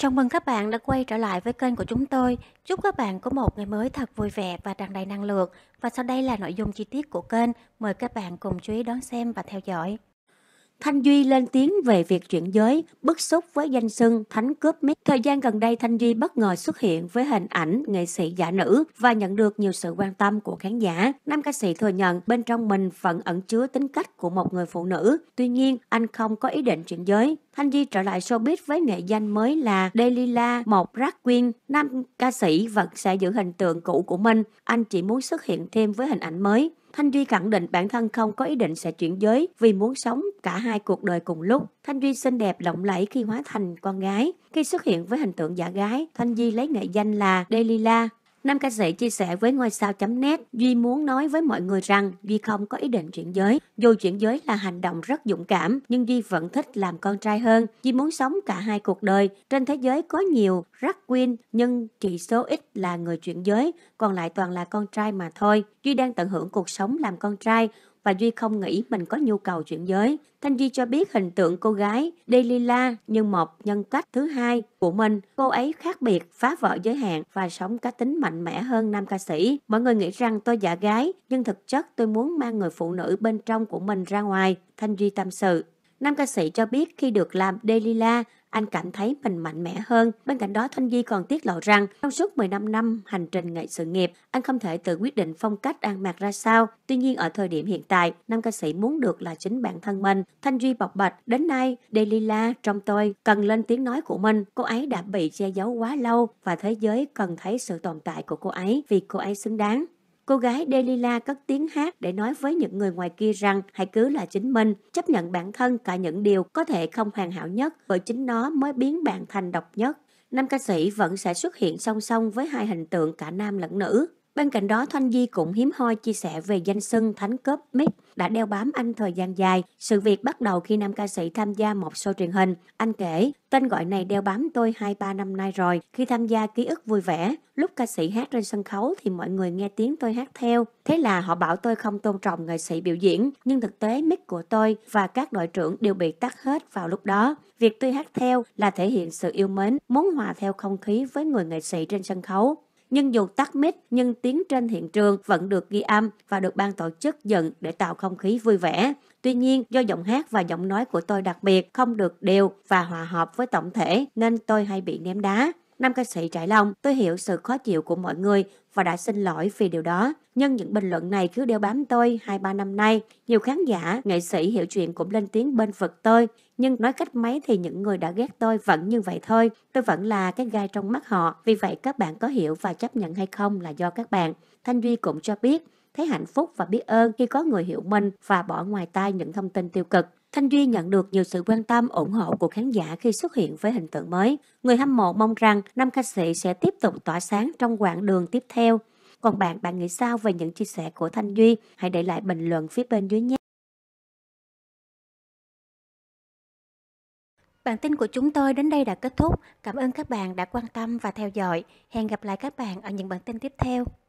Chào mừng các bạn đã quay trở lại với kênh của chúng tôi. Chúc các bạn có một ngày mới thật vui vẻ và tràn đầy năng lượng. Và sau đây là nội dung chi tiết của kênh. Mời các bạn cùng chú ý đón xem và theo dõi. Thanh Duy lên tiếng về việc chuyển giới, bức xúc với danh xưng Thánh Cướp Mít. Thời gian gần đây, Thanh Duy bất ngờ xuất hiện với hình ảnh nghệ sĩ giả nữ và nhận được nhiều sự quan tâm của khán giả. Nam ca sĩ thừa nhận bên trong mình vẫn ẩn chứa tính cách của một người phụ nữ. Tuy nhiên, anh không có ý định chuyển giới Thanh Di trở lại showbiz với nghệ danh mới là Delila, một drag queen, nam ca sĩ vẫn sẽ giữ hình tượng cũ của mình. Anh chỉ muốn xuất hiện thêm với hình ảnh mới. Thanh Duy khẳng định bản thân không có ý định sẽ chuyển giới vì muốn sống cả hai cuộc đời cùng lúc. Thanh Duy xinh đẹp lộng lẫy khi hóa thành con gái. Khi xuất hiện với hình tượng giả gái, Thanh Duy lấy nghệ danh là Delila. Nam ca sĩ chia sẻ với ngôi sao.net, Duy muốn nói với mọi người rằng Duy không có ý định chuyển giới. Dù chuyển giới là hành động rất dũng cảm, nhưng Duy vẫn thích làm con trai hơn. Duy muốn sống cả hai cuộc đời. Trên thế giới có nhiều rắc queen, nhưng chỉ số ít là người chuyển giới, còn lại toàn là con trai mà thôi. Duy đang tận hưởng cuộc sống làm con trai, và Duy không nghĩ mình có nhu cầu chuyển giới. Thanh Duy cho biết hình tượng cô gái Delila như một nhân cách thứ hai của mình. Cô ấy khác biệt, phá vỡ giới hạn và sống cá tính mạnh mẽ hơn nam ca sĩ. Mọi người nghĩ rằng tôi giả gái, nhưng thực chất tôi muốn mang người phụ nữ bên trong của mình ra ngoài. Thanh Duy tâm sự. Nam ca sĩ cho biết khi được làm Delila, anh cảm thấy mình mạnh mẽ hơn. Bên cạnh đó, Thanh Di còn tiết lộ rằng trong suốt 15 năm hành trình nghệ sự nghiệp, anh không thể tự quyết định phong cách ăn mặc ra sao. Tuy nhiên, ở thời điểm hiện tại, nam ca sĩ muốn được là chính bản thân mình. Thanh Duy bộc bạch, đến nay, Delila trong tôi cần lên tiếng nói của mình. Cô ấy đã bị che giấu quá lâu và thế giới cần thấy sự tồn tại của cô ấy vì cô ấy xứng đáng. Cô gái Delilah cất tiếng hát để nói với những người ngoài kia rằng hãy cứ là chính mình, chấp nhận bản thân cả những điều có thể không hoàn hảo nhất bởi chính nó mới biến bạn thành độc nhất. Nam ca sĩ vẫn sẽ xuất hiện song song với hai hình tượng cả nam lẫn nữ. Bên cạnh đó, Thanh Di cũng hiếm hoi chia sẻ về danh xưng Thánh cướp Mít đã đeo bám anh thời gian dài. Sự việc bắt đầu khi nam ca sĩ tham gia một show truyền hình. Anh kể, tên gọi này đeo bám tôi 2-3 năm nay rồi. Khi tham gia ký ức vui vẻ, lúc ca sĩ hát trên sân khấu thì mọi người nghe tiếng tôi hát theo. Thế là họ bảo tôi không tôn trọng nghệ sĩ biểu diễn, nhưng thực tế mic của tôi và các đội trưởng đều bị tắt hết vào lúc đó. Việc tôi hát theo là thể hiện sự yêu mến, muốn hòa theo không khí với người nghệ sĩ trên sân khấu. Nhưng dù tắt mic nhưng tiếng trên hiện trường vẫn được ghi âm và được ban tổ chức dựng để tạo không khí vui vẻ. Tuy nhiên, do giọng hát và giọng nói của tôi đặc biệt không được đều và hòa hợp với tổng thể nên tôi hay bị ném đá. Nam ca sĩ trải lòng, tôi hiểu sự khó chịu của mọi người và đã xin lỗi vì điều đó. Nhưng những bình luận này cứ đeo bám tôi 2-3 năm nay. Nhiều khán giả, nghệ sĩ hiểu chuyện cũng lên tiếng bên vực tôi. Nhưng nói cách mấy thì những người đã ghét tôi vẫn như vậy thôi. Tôi vẫn là cái gai trong mắt họ. Vì vậy các bạn có hiểu và chấp nhận hay không là do các bạn. Thanh Duy cũng cho biết, thấy hạnh phúc và biết ơn khi có người hiểu mình và bỏ ngoài tai những thông tin tiêu cực. Thanh Duy nhận được nhiều sự quan tâm, ủng hộ của khán giả khi xuất hiện với hình tượng mới. Người hâm mộ mong rằng nam ca sĩ sẽ tiếp tục tỏa sáng trong quãng đường tiếp theo. Còn bạn, bạn nghĩ sao về những chia sẻ của Thanh Duy? Hãy để lại bình luận phía bên dưới nhé. Bản tin của chúng tôi đến đây đã kết thúc. Cảm ơn các bạn đã quan tâm và theo dõi. Hẹn gặp lại các bạn ở những bản tin tiếp theo.